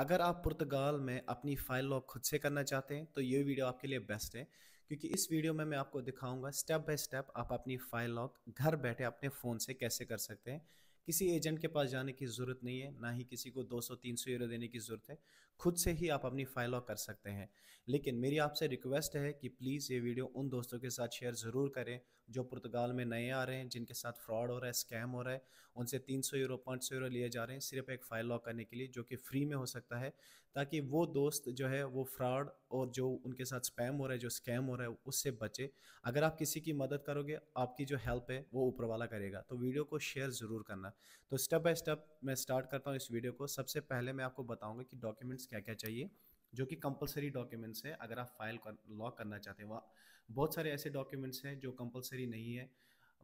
अगर आप पुर्तगाल में अपनी फाइल लॉक खुद से करना चाहते हैं तो ये वीडियो आपके लिए बेस्ट है क्योंकि इस वीडियो में मैं आपको दिखाऊंगा स्टेप बाय स्टेप आप अपनी फाइल लॉक घर बैठे अपने फ़ोन से कैसे कर सकते हैं किसी एजेंट के पास जाने की ज़रूरत नहीं है ना ही किसी को 200 300 यूरो देने की ज़रूरत है खुद से ही आप अपनी फाइल लॉक कर सकते हैं लेकिन मेरी आपसे रिक्वेस्ट है कि प्लीज़ ये वीडियो उन दोस्तों के साथ शेयर ज़रूर करें जो पुर्तगाल में नए आ रहे हैं जिनके साथ फ्रॉड हो रहा है स्कैम हो रहा है उनसे 300 यूरो 500 यूरो लिए जा रहे हैं सिर्फ एक फ़ाइल लॉक करने के लिए जो कि फ्री में हो सकता है ताकि वो दोस्त जो है वो फ्रॉड और जो उनके साथ स्पैम हो रहा है जो स्कैम हो रहा है उससे बचे अगर आप किसी की मदद करोगे आपकी जो हेल्प है वो ऊपर वाला करेगा तो वीडियो को शेयर ज़रूर करना तो स्टेप बाय स्टेप मैं स्टार्ट करता हूँ इस वीडियो को सबसे पहले मैं आपको बताऊँगा कि डॉक्यूमेंट्स डॉक्यूमेंट्स क्या क्या चाहिए जो कि कंपलसरी डॉक्यूमेंट्स है अगर आप फाइल कर, लॉक करना चाहते हैं वह बहुत सारे ऐसे डॉक्यूमेंट्स हैं जो कंपलसरी नहीं है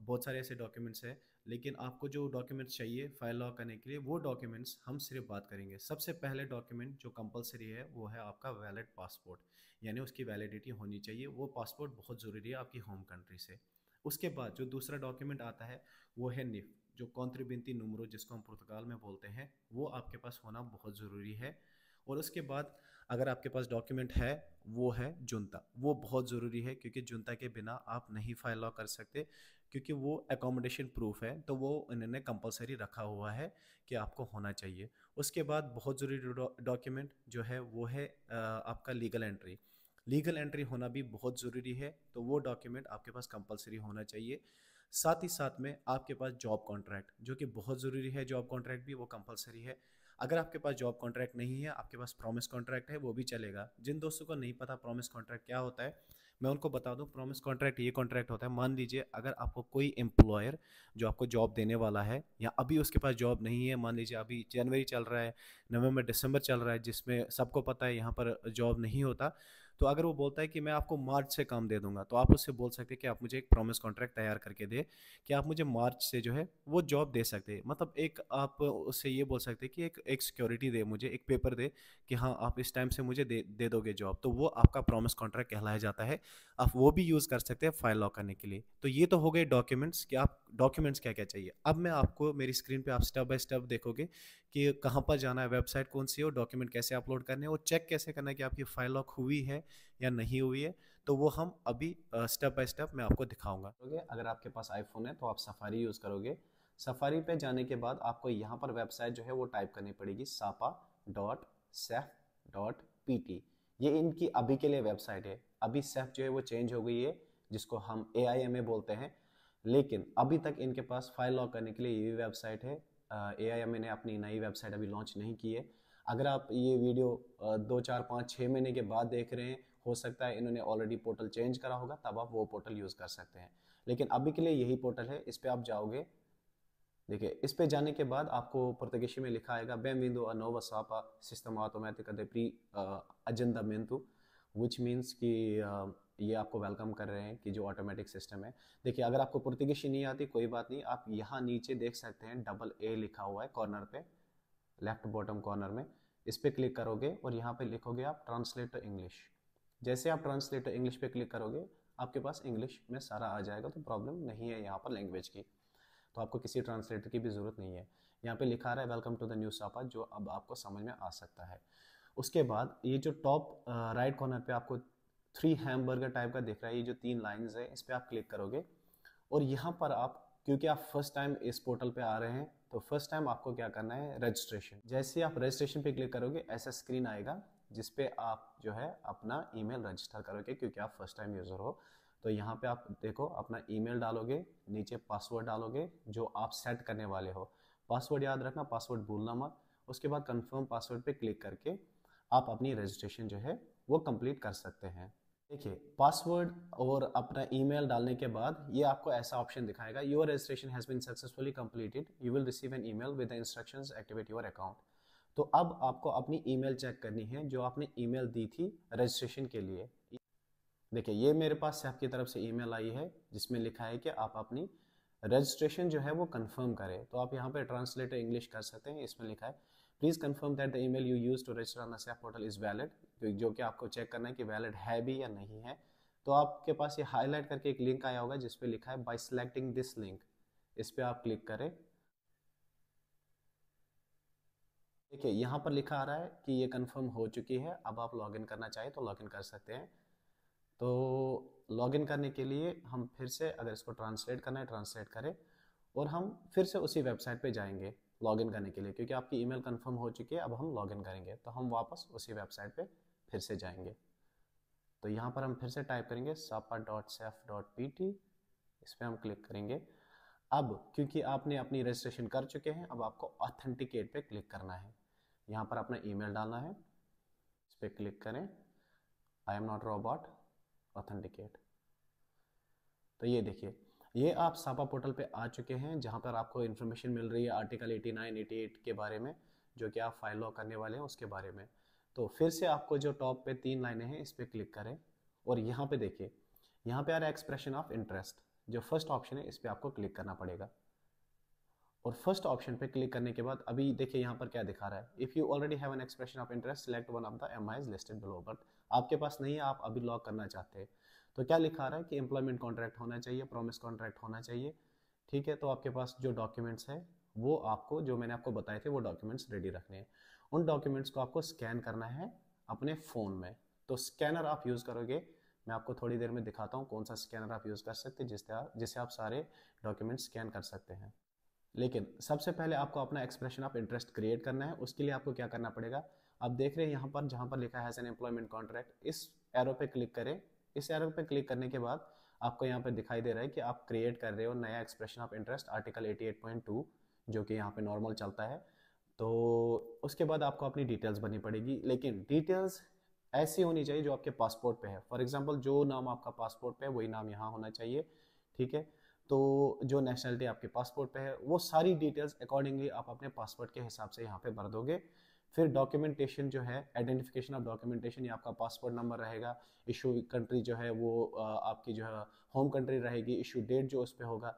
बहुत सारे ऐसे डॉक्यूमेंट्स हैं लेकिन आपको जो डॉक्यूमेंट्स चाहिए फाइल लॉक करने के लिए वो डॉक्यूमेंट्स हम सिर्फ बात करेंगे सबसे पहले डॉक्यूमेंट जो कंपलसरी है वो है आपका वैलिड पासपोर्ट यानी उसकी वैलिडिटी होनी चाहिए वो पासपोर्ट बहुत ज़रूरी है आपकी होम कंट्री से उसके बाद जो दूसरा डॉक्यूमेंट आता है वो है निफ जो कॉन्ट्रीबिनती नमरो जिसको हम पुर्तगाल में बोलते हैं वो आपके पास होना बहुत ज़रूरी है और उसके बाद अगर आपके पास डॉक्यूमेंट है वो है जुनता वो बहुत ज़रूरी है क्योंकि जुनता के बिना आप नहीं फाइल कर सकते क्योंकि वो एकोमोडेशन प्रूफ है तो वो इन्होंने कंपलसरी रखा हुआ है कि आपको होना चाहिए उसके बाद बहुत ज़रूरी डॉक्यूमेंट जो है वो है आपका लीगल एंट्री लीगल एंट्री होना भी बहुत ज़रूरी है तो वो डॉक्यूमेंट आपके पास कंपलसरी होना चाहिए साथ ही साथ में आपके पास जॉब कॉन्ट्रैक्ट जो कि बहुत ज़रूरी है जॉब कॉन्ट्रैक्ट भी वो कंपलसरी है अगर आपके पास जॉब कॉन्ट्रैक्ट नहीं है आपके पास प्रॉमिस कॉन्ट्रैक्ट है वो भी चलेगा जिन दोस्तों को नहीं पता प्रॉमिस कॉन्ट्रैक्ट क्या होता है मैं उनको बता दूं प्रॉमिस कॉन्ट्रैक्ट ये कॉन्ट्रैक्ट होता है मान लीजिए अगर आपको कोई एम्प्लॉयर जो आपको जॉब देने वाला है या अभी उसके पास जॉब नहीं है मान लीजिए अभी जनवरी चल रहा है नवंबर दिसंबर चल रहा है जिसमें सबको पता है यहाँ पर जॉब नहीं होता तो अगर वो बोलता है कि मैं आपको मार्च से काम दे दूंगा तो आप उससे बोल सकते हैं कि आप मुझे एक प्रॉमिस कॉन्ट्रैक्ट तैयार करके दे कि आप मुझे मार्च से जो है वो जॉब दे सकते हैं मतलब एक आप उससे ये बोल सकते हैं कि एक एक सिक्योरिटी दे मुझे एक पेपर दे कि हाँ आप इस टाइम से मुझे दे दे दोगे जॉब तो वो आपका प्रॉमिस कॉन्ट्रैक्ट कहलाया जाता है आप वो भी यूज़ कर सकते हैं फाइल लॉ करने के लिए तो ये तो हो गए डॉक्यूमेंट्स कि आप डॉक्यूमेंट्स क्या क्या चाहिए अब मैं आपको मेरी स्क्रीन पर आप स्टेप बाय स्टेप देखोगे कि कहाँ पर जाना है वेबसाइट कौन सी है और डॉक्यूमेंट कैसे अपलोड करने है और चेक कैसे करना है कि आपकी फाइल लॉक हुई है या नहीं हुई है तो वो हम अभी स्टेप बाय स्टेप मैं आपको दिखाऊंगा अगर आपके पास आईफोन है तो आप सफारी यूज़ करोगे सफारी पे जाने के बाद आपको यहाँ पर वेबसाइट जो है वो टाइप करनी पड़ेगी SAPA dot SEF dot P T ये इनकी अभी के लिए वेबसाइट है अभी सेफ जो है वो चेंज हो गई है जिसको हम ए आई एम ए बोलते हैं लेकिन अभी तक इनके पास फाइल लॉक करने के लिए ये वेबसाइट है ए आई एम ए ने अपनी नई वेबसाइट अभी लॉन्च नहीं की है अगर आप ये वीडियो दो चार पाँच छः महीने के बाद देख रहे हैं हो सकता है इन्होंने ऑलरेडी पोर्टल चेंज करा होगा तब आप वो पोर्टल यूज़ कर सकते हैं लेकिन अभी के लिए यही पोर्टल है इस पर आप जाओगे देखिए इस पे जाने के बाद आपको पुर्तगेशी में लिखा आएगा बेम विंदो अ सापा सिस्टम ऑटोमेटिक प्री अजंदा मेन्तु विच मीन्स कि ये आपको वेलकम कर रहे हैं कि जो ऑटोमेटिक सिस्टम है देखिए अगर आपको पुर्तगीशी नहीं आती कोई बात नहीं आप यहाँ नीचे देख सकते हैं डबल ए लिखा हुआ है कॉर्नर पे लेफ्ट बॉटम कॉर्नर में इस पर क्लिक करोगे और यहाँ पे लिखोगे आप ट्रांसलेट इंग्लिश जैसे आप ट्रांसलेट इंग्लिश पे क्लिक करोगे आपके पास इंग्लिश में सारा आ जाएगा तो प्रॉब्लम नहीं है यहाँ पर लैंग्वेज की तो आपको किसी ट्रांसलेटर की भी ज़रूरत नहीं है यहाँ पे लिखा रहा है welcome to the new SAPA जो अब आपको समझ में आ सकता है उसके बाद ये जो टॉप राइट कॉर्नर पे आपको थ्री हैमबर्गर टाइप का दिख रहा है ये जो तीन लाइंस है इस पर आप क्लिक करोगे और यहाँ पर आप क्योंकि आप फर्स्ट टाइम इस पोर्टल पे आ रहे हैं तो फर्स्ट टाइम आपको क्या करना है रजिस्ट्रेशन जैसे आप रजिस्ट्रेशन पे क्लिक करोगे ऐसा स्क्रीन आएगा जिसपे आप जो है अपना ईमेल रजिस्टर करोगे क्योंकि आप फर्स्ट टाइम यूज़र हो तो यहाँ पे आप देखो अपना ईमेल डालोगे नीचे पासवर्ड डालोगे जो आप सेट करने वाले हो पासवर्ड याद रखना पासवर्ड भूलना मत उसके बाद कंफर्म पासवर्ड पे क्लिक करके आप अपनी रजिस्ट्रेशन जो है वो कंप्लीट कर सकते हैं देखिए पासवर्ड और अपना ईमेल डालने के बाद ये आपको ऐसा ऑप्शन दिखाएगा your registration has been successfully completed you will receive an email with instructions activate your account तो अब आपको अपनी ईमेल चेक करनी है जो आपने ईमेल दी थी रजिस्ट्रेशन के लिए देखिए ये मेरे पास सेफ की तरफ से ईमेल आई है जिसमें लिखा है कि आप अपनी रजिस्ट्रेशन जो है वो कंफर्म करें तो आप यहाँ पर ट्रांसलेटर इंग्लिश कर सकते हैं इसमें लिखा है please confirm that the email you use to register on the SEF portal is valid जो कि आपको चेक करना है कि वैलिड है भी या नहीं है तो आपके पास ये हाईलाइट करके एक लिंक आया होगा जिसपे लिखा है बाई सिलेक्टिंग दिस लिंक इस पर आप क्लिक करें देखिए यहाँ पर लिखा आ रहा है कि ये कंफर्म हो चुकी है अब आप लॉगिन करना चाहें तो लॉगिन कर सकते हैं तो लॉगिन करने के लिए हम फिर से अगर इसको ट्रांसलेट करना है ट्रांसलेट करें और हम फिर से उसी वेबसाइट पे जाएंगे लॉगिन करने के लिए क्योंकि आपकी ईमेल कंफर्म हो चुकी है अब हम लॉगिन करेंगे तो हम वापस उसी वेबसाइट पे फिर से जाएंगे तो यहाँ पर हम फिर से टाइप करेंगे SAPA dot SEF dot P T इस पर हम क्लिक करेंगे अब क्योंकि आपने अपनी रजिस्ट्रेशन कर चुके हैं अब आपको ऑथेंटिकेट पे क्लिक करना है यहाँ पर अपना ईमेल डालना है इस पर क्लिक करें I am not robot authenticate तो ये देखिए ये आप सापा पोर्टल पे आ चुके हैं जहाँ पर आपको इन्फॉर्मेशन मिल रही है आर्टिकल 89, 88 के बारे में जो कि आप फाइल लॉ करने वाले हैं उसके बारे में तो फिर से आपको जो टॉप पे तीन लाइनें हैं इस पर क्लिक करें और यहाँ पे देखिए यहाँ पे आ रहा है एक्सप्रेशन ऑफ इंटरेस्ट जो फर्स्ट ऑप्शन है इस पर आपको क्लिक करना पड़ेगा और फर्स्ट ऑप्शन पे क्लिक करने के बाद अभी देखिए यहाँ पर क्या दिखा रहा है if you already have an expression of interest select one of the M I listed below but आपके पास नहीं है आप अभी लॉक करना चाहते हैं तो क्या लिखा रहा है कि एम्प्लॉयमेंट कॉन्ट्रैक्ट होना चाहिए प्रोमिस कॉन्ट्रैक्ट होना चाहिए ठीक है तो आपके पास जो डॉक्यूमेंट्स है वो आपको जो मैंने आपको बताए थे वो डॉक्यूमेंट्स रेडी रखने हैं उन डॉक्यूमेंट्स को आपको स्कैन करना है अपने फ़ोन में तो स्कैनर आप यूज़ करोगे मैं आपको थोड़ी देर में दिखाता हूँ कौन सा स्कैनर आप यूज़ कर सकते हैं जिससे आप जिससे आप सारे डॉक्यूमेंट स्कैन कर सकते हैं लेकिन सबसे पहले आपको अपना एक्सप्रेशन ऑफ इंटरेस्ट क्रिएट करना है उसके लिए आपको क्या करना पड़ेगा आप देख रहे हैं यहाँ पर जहाँ पर लिखा है एज एन एम्प्लॉयमेंट कॉन्ट्रैक्ट इस एरो पे क्लिक करें इस एरो पे क्लिक करने के बाद आपको यहाँ पे दिखाई दे रहा है कि आप क्रिएट कर रहे हो नया एक्सप्रेशन ऑफ इंटरेस्ट आर्टिकल 88.2 जो कि यहाँ पे नॉर्मल चलता है तो उसके बाद आपको अपनी डिटेल्स भरनी पड़ेगी लेकिन डिटेल्स ऐसी होनी चाहिए जो आपके पासपोर्ट पे है फॉर एग्जाम्पल जो नाम आपका पासपोर्ट पे है वही नाम यहाँ होना चाहिए ठीक है तो जो नेशनलिटी आपके पासपोर्ट पर है वो सारी डिटेल्स अकॉर्डिंगली आप अपने पासपोर्ट के हिसाब से यहाँ पर भर दोगे फिर डॉक्यूमेंटेशन जो है आइडेंटिफिकेशन ऑफ डॉक्यूमेंटेशन ये आपका पासपोर्ट नंबर रहेगा इशू कंट्री जो है वो आपकी जो है होम कंट्री रहेगी इशू डेट जो उस पर होगा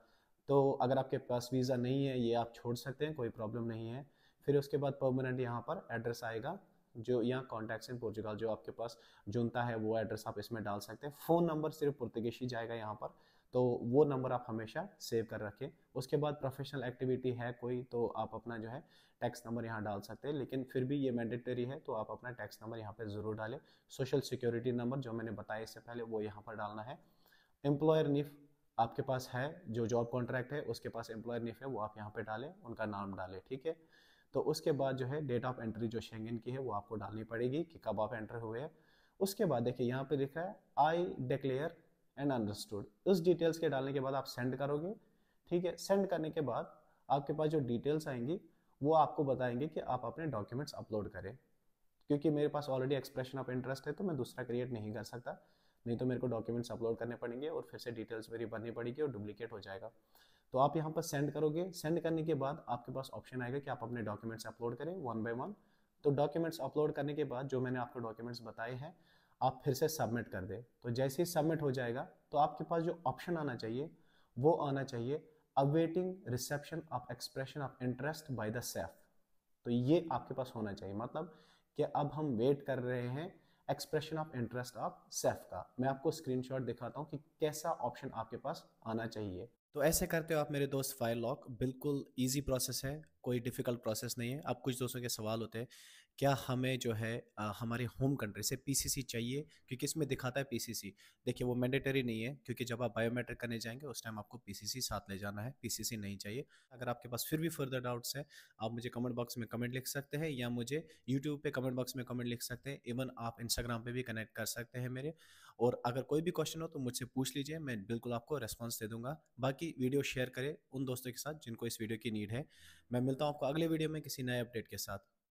तो अगर आपके पास वीज़ा नहीं है ये आप छोड़ सकते हैं कोई प्रॉब्लम नहीं है फिर उसके बाद परमानेंट यहाँ पर एड्रेस आएगा जो यहाँ कॉन्टैक्ट्स इन पुर्तगाल जो आपके पास जुनता है वो एड्रेस आप इसमें डाल सकते हैं फ़ोन नंबर सिर्फ पुर्तगेशी जाएगा यहाँ पर तो वो नंबर आप हमेशा सेव कर रखें उसके बाद प्रोफेशनल एक्टिविटी है कोई तो आप अपना जो है टैक्स नंबर यहाँ डाल सकते हैं लेकिन फिर भी ये मैंडेटरी है तो आप अपना टैक्स नंबर यहाँ पर ज़रूर डालें सोशल सिक्योरिटी नंबर जो मैंने बताया इससे पहले वो यहाँ पर डालना है एम्प्लॉयर निफ आपके पास है जो जॉब कॉन्ट्रैक्ट है उसके पास एम्प्लॉयर निफ है वो आप यहाँ पर डालें उनका नाम डालें ठीक है तो उसके बाद जो है डेट ऑफ एंट्री जो शेंगन की है वो आपको डालनी पड़ेगी कि कब आप एंटर हुए हैं उसके बाद देखिए यहाँ पे लिखा है आई डिक्लेयर एंड अंडरस्टूड उस डिटेल्स के डालने के बाद आप सेंड करोगे ठीक है सेंड करने के बाद आपके पास जो डिटेल्स आएंगी वो आपको बताएंगे कि आप अपने डॉक्यूमेंट्स अपलोड करें क्योंकि मेरे पास ऑलरेडी एक्सप्रेशन ऑफ इंटरेस्ट है तो मैं दूसरा क्रिएट नहीं कर सकता नहीं तो मेरे को डॉक्यूमेंट्स अपलोड करने पड़ेंगे और फिर से डिटेल्स मेरी भरनी पड़ेगी और डुप्लीकेट हो जाएगा तो आप यहाँ पर सेंड करोगे सेंड करने के बाद आपके पास ऑप्शन आएगा कि आप अपने डॉक्यूमेंट्स अपलोड करें वन बाय वन तो डॉक्यूमेंट्स अपलोड करने के बाद जो मैंने आपको डॉक्यूमेंट्स बताए हैं आप फिर से सबमिट कर दें तो जैसे ही सबमिट हो जाएगा तो आपके पास जो ऑप्शन आना चाहिए वो आना चाहिए awaiting reception of expression of interest by the SEF तो ये आपके पास होना चाहिए मतलब कि अब हम वेट कर रहे हैं expression of interest of SEF का मैं आपको स्क्रीनशॉट दिखाता हूँ कि कैसा ऑप्शन आपके पास आना चाहिए तो ऐसे करते हो आप मेरे दोस्त फाइल लॉक बिल्कुल इजी प्रोसेस है कोई डिफ़िकल्ट प्रोसेस नहीं है अब कुछ दोस्तों के सवाल होते हैं क्या हमें जो है आ, हमारे होम कंट्री से पीसीसी चाहिए क्योंकि इसमें दिखाता है पीसीसी देखिए वो मैंडेटरी नहीं है क्योंकि जब आप बायोमेट्रिक करने जाएंगे उस टाइम आपको पीसीसी साथ ले जाना है पीसीसी नहीं चाहिए अगर आपके पास फिर भी फर्दर डाउट्स है आप मुझे कमेंट बॉक्स में कमेंट लिख सकते हैं या मुझे यूट्यूब पर कमेंट बॉक्स में कमेंट लिख सकते हैं इवन आप इंस्टाग्राम पर भी कनेक्ट कर सकते हैं मेरे और अगर कोई भी क्वेश्चन हो तो मुझसे पूछ लीजिए मैं बिल्कुल आपको रेस्पॉन्स दे दूंगा बाकी वीडियो शेयर करें उन दोस्तों के साथ जिनको इस वीडियो की नीड है मैं मिलता हूँ आपको अगले वीडियो में किसी नए अपडेट के साथ